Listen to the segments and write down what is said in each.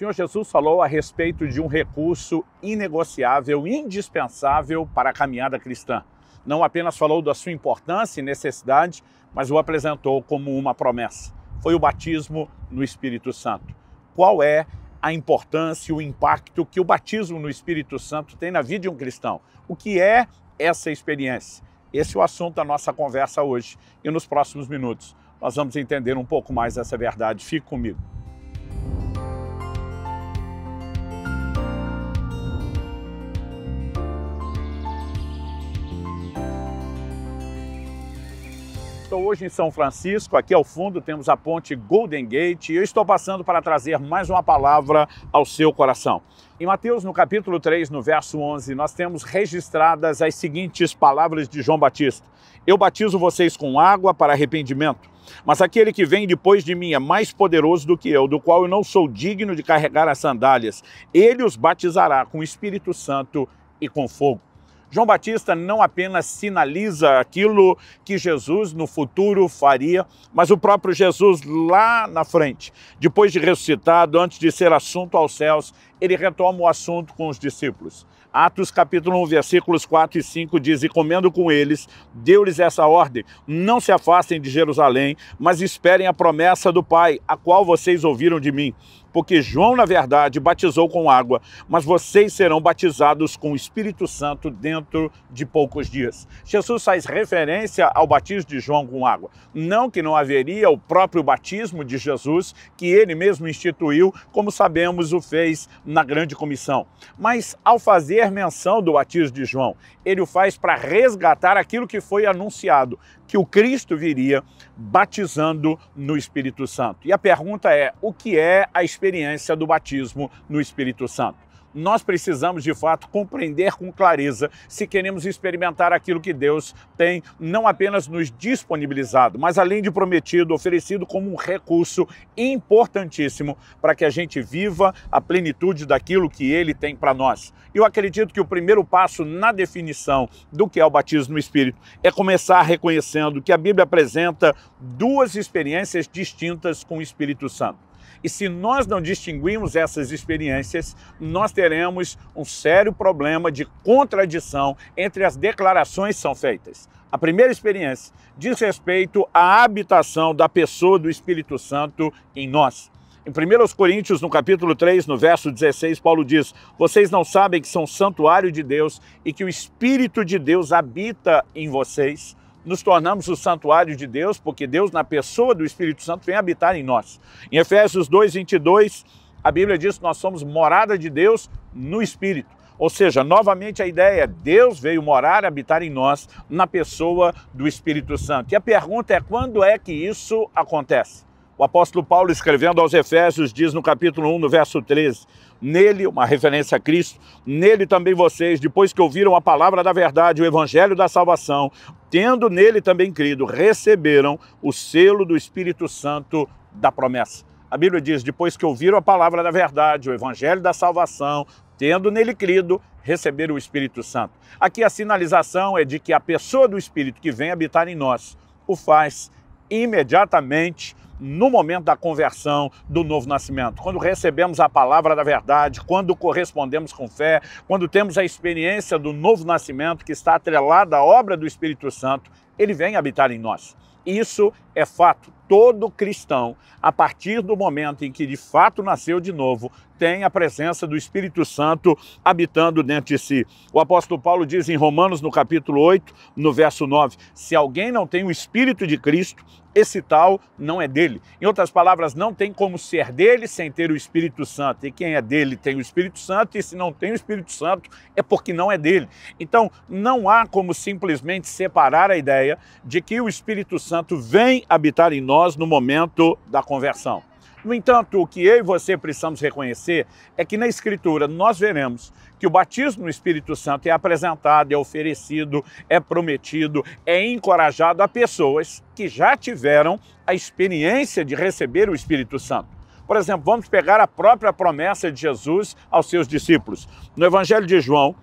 Senhor Jesus falou a respeito de um recurso inegociável, indispensável para a caminhada cristã. Não apenas falou da sua importância e necessidade, mas o apresentou como uma promessa. Foi o batismo no Espírito Santo. Qual é a importância e o impacto que o batismo no Espírito Santo tem na vida de um cristão? O que é essa experiência? Esse é o assunto da nossa conversa hoje e nos próximos minutos. Nós vamos entender um pouco mais essa verdade. Fique comigo. Estou hoje em São Francisco, aqui ao fundo temos a ponte Golden Gate e eu estou passando para trazer mais uma palavra ao seu coração. Em Mateus, no capítulo 3, no verso 11, nós temos registradas as seguintes palavras de João Batista: Eu batizo vocês com água para arrependimento, mas aquele que vem depois de mim é mais poderoso do que eu, do qual eu não sou digno de carregar as sandálias. Ele os batizará com o Espírito Santo e com fogo. João Batista não apenas sinaliza aquilo que Jesus no futuro faria, mas o próprio Jesus lá na frente, depois de ressuscitado, antes de ser assunto aos céus, ele retoma o assunto com os discípulos. Atos capítulo 1, versículos 4 e 5 diz, E comendo com eles, deu-lhes essa ordem, não se afastem de Jerusalém, mas esperem a promessa do Pai, a qual vocês ouviram de mim. Porque João, na verdade, batizou com água, mas vocês serão batizados com o Espírito Santo dentro de poucos dias. Jesus faz referência ao batismo de João com água. Não que não haveria o próprio batismo de Jesus, que ele mesmo instituiu, como sabemos o fez na grande comissão. Mas ao fazer fazer menção do batismo de João, ele o faz para resgatar aquilo que foi anunciado, que o Cristo viria batizando no Espírito Santo. E a pergunta é: o que é a experiência do batismo no Espírito Santo? nós precisamos de fato compreender com clareza se queremos experimentar aquilo que Deus tem não apenas nos disponibilizado, mas além de prometido, oferecido como um recurso importantíssimo para que a gente viva a plenitude daquilo que ele tem para nós. Eu acredito que o primeiro passo na definição do que é o batismo no Espírito é começar reconhecendo que a Bíblia apresenta duas experiências distintas com o Espírito Santo. E se nós não distinguirmos essas experiências, nós teremos um sério problema de contradição entre as declarações que são feitas. A primeira experiência diz respeito à habitação da pessoa do Espírito Santo em nós. Em 1 Coríntios, no capítulo 3, no verso 16, Paulo diz: Vocês não sabem que são santuário de Deus e que o Espírito de Deus habita em vocês? nos tornamos o santuário de Deus, porque Deus, na pessoa do Espírito Santo, vem habitar em nós. Em Efésios 2, 22, a Bíblia diz que nós somos morada de Deus no Espírito. Ou seja, novamente a ideia, é Deus veio morar, habitar em nós, na pessoa do Espírito Santo. E a pergunta é, quando é que isso acontece? O apóstolo Paulo, escrevendo aos Efésios, diz no capítulo 1, no verso 13: Nele, uma referência a Cristo, nele também vocês, depois que ouviram a palavra da verdade, o evangelho da salvação, tendo nele também crido, receberam o selo do Espírito Santo da promessa. A Bíblia diz: depois que ouviram a palavra da verdade, o evangelho da salvação, tendo nele crido, receberam o Espírito Santo. Aqui a sinalização é de que a pessoa do Espírito que vem habitar em nós o faz imediatamente no momento da conversão, do novo nascimento. Quando recebemos a palavra da verdade, quando correspondemos com fé, quando temos a experiência do novo nascimento que está atrelada à obra do Espírito Santo, ele vem habitar em nós. Isso é fato todo cristão, a partir do momento em que de fato nasceu de novo, tem a presença do Espírito Santo habitando dentro de si. O apóstolo Paulo diz em Romanos, no capítulo 8, no verso 9: se alguém não tem o Espírito de Cristo, esse tal não é dele. Em outras palavras, não tem como ser dele sem ter o Espírito Santo. E quem é dele tem o Espírito Santo, e se não tem o Espírito Santo, é porque não é dele. Então, não há como simplesmente separar a ideia de que o Espírito Santo vem habitar em nós nós no momento da conversão. No entanto, o que eu e você precisamos reconhecer é que na Escritura nós veremos que o batismo no Espírito Santo é apresentado, é oferecido, é prometido, é encorajado a pessoas que já tiveram a experiência de receber o Espírito Santo. Por exemplo, vamos pegar a própria promessa de Jesus aos seus discípulos. No Evangelho de João,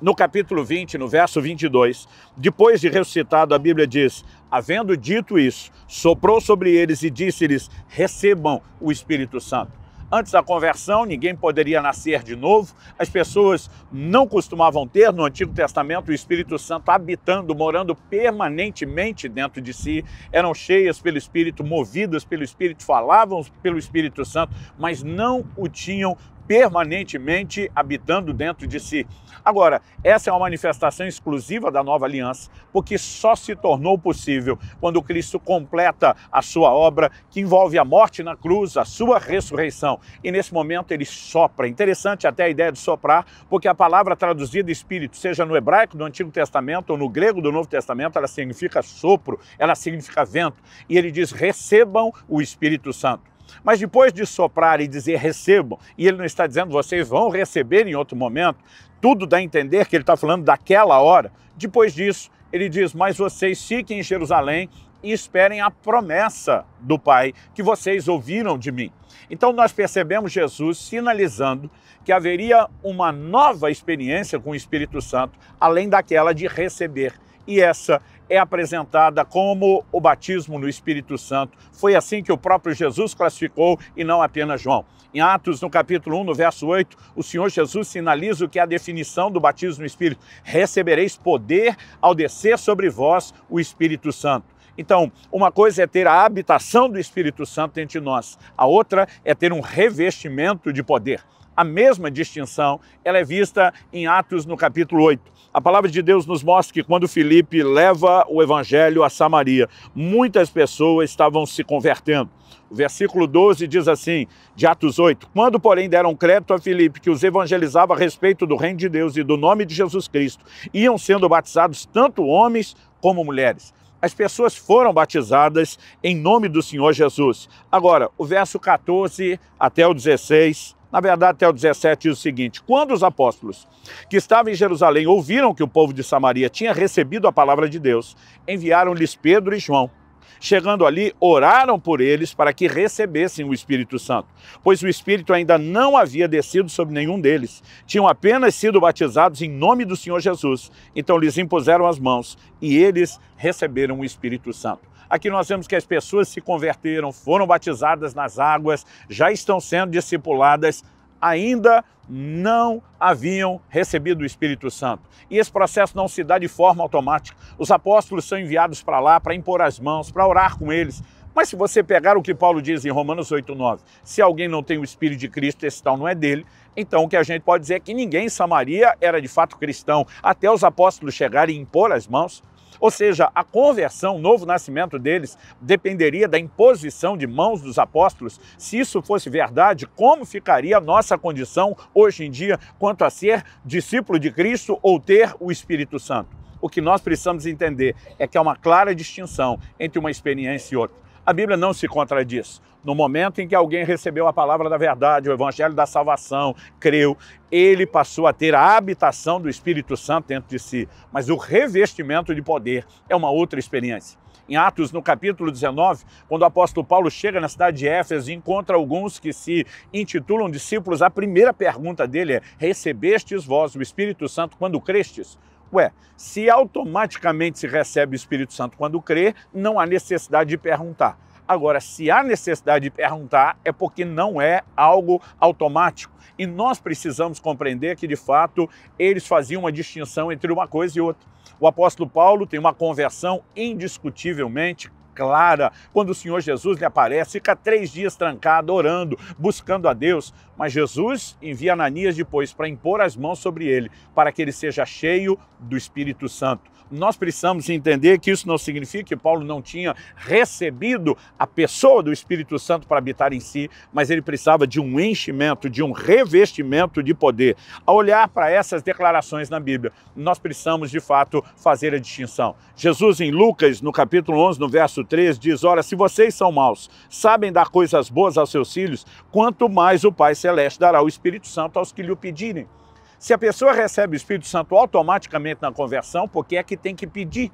no capítulo 20, no verso 22, depois de ressuscitado, a Bíblia diz: Havendo dito isso, soprou sobre eles e disse-lhes: Recebam o Espírito Santo. Antes da conversão, ninguém poderia nascer de novo. As pessoas não costumavam ter no Antigo Testamento o Espírito Santo habitando, morando permanentemente dentro de si. Eram cheias pelo Espírito, movidas pelo Espírito, falavam pelo Espírito Santo, mas não o tinham permanentemente habitando dentro de si. Agora, essa é uma manifestação exclusiva da nova aliança, porque só se tornou possível quando Cristo completa a sua obra, que envolve a morte na cruz, a sua ressurreição. E nesse momento ele sopra. Interessante até a ideia de soprar, porque a palavra traduzida espírito, seja no hebraico do Antigo Testamento ou no grego do Novo Testamento, ela significa sopro, ela significa vento. E ele diz: recebam o Espírito Santo. Mas depois de soprar e dizer recebam, e ele não está dizendo vocês vão receber em outro momento, tudo dá a entender que ele está falando daquela hora. Depois disso, ele diz: Mas vocês fiquem em Jerusalém e esperem a promessa do Pai que vocês ouviram de mim. Então nós percebemos Jesus sinalizando que haveria uma nova experiência com o Espírito Santo, além daquela de receber. E essa é apresentada como o batismo no Espírito Santo. Foi assim que o próprio Jesus classificou e não apenas João. Em Atos, no capítulo 1, no verso 8, o Senhor Jesus sinaliza o que é a definição do batismo no Espírito: recebereis poder ao descer sobre vós o Espírito Santo. Então, uma coisa é ter a habitação do Espírito Santo entre nós, a outra é ter um revestimento de poder. A mesma distinção ela é vista em Atos no capítulo 8. A palavra de Deus nos mostra que quando Filipe leva o evangelho a Samaria, muitas pessoas estavam se convertendo. O versículo 12 diz assim, de Atos 8, Quando, porém, deram crédito a Filipe, que os evangelizava a respeito do reino de Deus e do nome de Jesus Cristo, iam sendo batizados tanto homens como mulheres. As pessoas foram batizadas em nome do Senhor Jesus. Agora, o verso 14 até o 16 na verdade, até o 17 diz o seguinte: Quando os apóstolos que estavam em Jerusalém ouviram que o povo de Samaria tinha recebido a palavra de Deus, enviaram-lhes Pedro e João. Chegando ali, oraram por eles para que recebessem o Espírito Santo, pois o Espírito ainda não havia descido sobre nenhum deles. Tinham apenas sido batizados em nome do Senhor Jesus. Então lhes impuseram as mãos e eles receberam o Espírito Santo. Aqui nós vemos que as pessoas se converteram, foram batizadas nas águas, já estão sendo discipuladas, ainda não haviam recebido o Espírito Santo. E esse processo não se dá de forma automática. Os apóstolos são enviados para lá para impor as mãos, para orar com eles. Mas se você pegar o que Paulo diz em Romanos 8, 9, se alguém não tem o Espírito de Cristo, esse tal não é dele, então o que a gente pode dizer é que ninguém em Samaria era de fato cristão, até os apóstolos chegarem e impor as mãos. Ou seja, a conversão, o novo nascimento deles, dependeria da imposição de mãos dos apóstolos. Se isso fosse verdade, como ficaria a nossa condição hoje em dia quanto a ser discípulo de Cristo ou ter o Espírito Santo? O que nós precisamos entender é que há uma clara distinção entre uma experiência e outra. A Bíblia não se contradiz. No momento em que alguém recebeu a palavra da verdade, o evangelho da salvação, creu, ele passou a ter a habitação do Espírito Santo dentro de si. Mas o revestimento de poder é uma outra experiência. Em Atos, no capítulo 19, quando o apóstolo Paulo chega na cidade de Éfeso e encontra alguns que se intitulam discípulos, a primeira pergunta dele é: Recebestes vós o Espírito Santo quando crestes? Ué, se automaticamente se recebe o Espírito Santo quando crê, não há necessidade de perguntar. Agora, se há necessidade de perguntar, é porque não é algo automático. E nós precisamos compreender que, de fato, eles faziam uma distinção entre uma coisa e outra. O apóstolo Paulo tem uma conversão indiscutivelmente clara quando o Senhor Jesus lhe aparece, fica três dias trancado, orando, buscando a Deus. Mas Jesus envia Ananias depois para impor as mãos sobre ele, para que ele seja cheio do Espírito Santo. Nós precisamos entender que isso não significa que Paulo não tinha recebido a pessoa do Espírito Santo para habitar em si, mas ele precisava de um enchimento, de um revestimento de poder. Ao olhar para essas declarações na Bíblia, nós precisamos de fato fazer a distinção. Jesus, em Lucas, no capítulo 11, no verso 3 diz: Ora, se vocês são maus, sabem dar coisas boas aos seus filhos, quanto mais o Pai Celeste dará o Espírito Santo aos que lhe o pedirem. Se a pessoa recebe o Espírito Santo automaticamente na conversão, por que é que tem que pedir.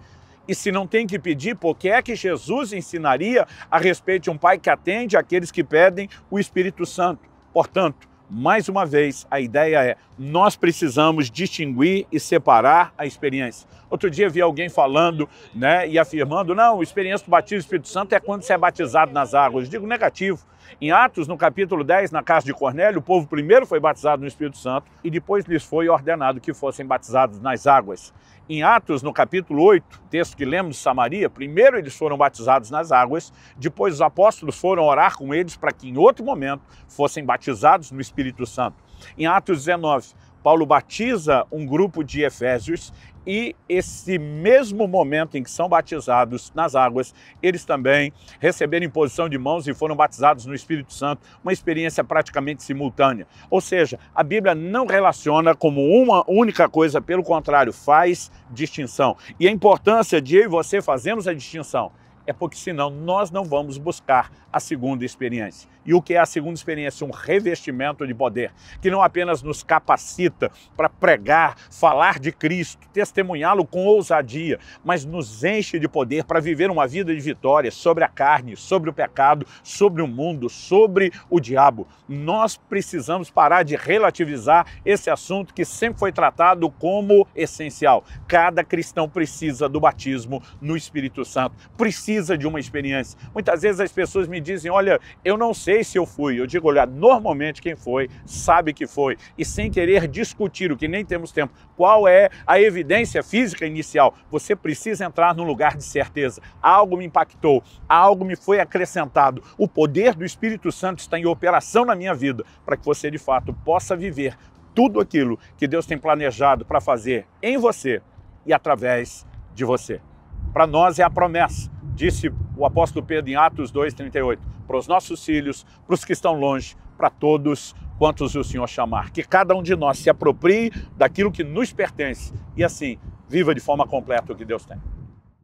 E se não tem que pedir, por que é que Jesus ensinaria a respeito de um pai que atende aqueles que pedem o Espírito Santo? Portanto, mais uma vez, a ideia é: nós precisamos distinguir e separar a experiência. Outro dia vi alguém falando né, e afirmando: não, a experiência do batismo do Espírito Santo é quando você é batizado nas águas. Eu digo negativo. Em Atos, no capítulo 10, na casa de Cornélio, o povo primeiro foi batizado no Espírito Santo e depois lhes foi ordenado que fossem batizados nas águas. Em Atos, no capítulo 8, texto que lemos de Samaria, primeiro eles foram batizados nas águas, depois os apóstolos foram orar com eles para que em outro momento fossem batizados no Espírito Santo. Em Atos 19, Paulo batiza um grupo de Efésios e esse mesmo momento em que são batizados nas águas, eles também receberam imposição de mãos e foram batizados no Espírito Santo, uma experiência praticamente simultânea. Ou seja, a Bíblia não relaciona como uma única coisa, pelo contrário, faz distinção. E a importância de eu e você fazermos a distinção é porque senão nós não vamos buscar a segunda experiência. E o que é a segunda experiência? Um revestimento de poder, que não apenas nos capacita para pregar, falar de Cristo, testemunhá-lo com ousadia, mas nos enche de poder para viver uma vida de vitória sobre a carne, sobre o pecado, sobre o mundo, sobre o diabo. Nós precisamos parar de relativizar esse assunto que sempre foi tratado como essencial. Cada cristão precisa do batismo no Espírito Santo, precisa de uma experiência. Muitas vezes as pessoas me dizem, olha, eu não sei se eu fui. Eu digo, olha, normalmente quem foi sabe que foi. E sem querer discutir, o que nem temos tempo, qual é a evidência física inicial. Você precisa entrar num lugar de certeza. Algo me impactou, algo me foi acrescentado. O poder do Espírito Santo está em operação na minha vida para que você, de fato, possa viver tudo aquilo que Deus tem planejado para fazer em você e através de você. Para nós é a promessa, disse o apóstolo Pedro em Atos 2,38, para os nossos filhos, para os que estão longe, para todos quantos o Senhor chamar. Que cada um de nós se aproprie daquilo que nos pertence e assim viva de forma completa o que Deus tem.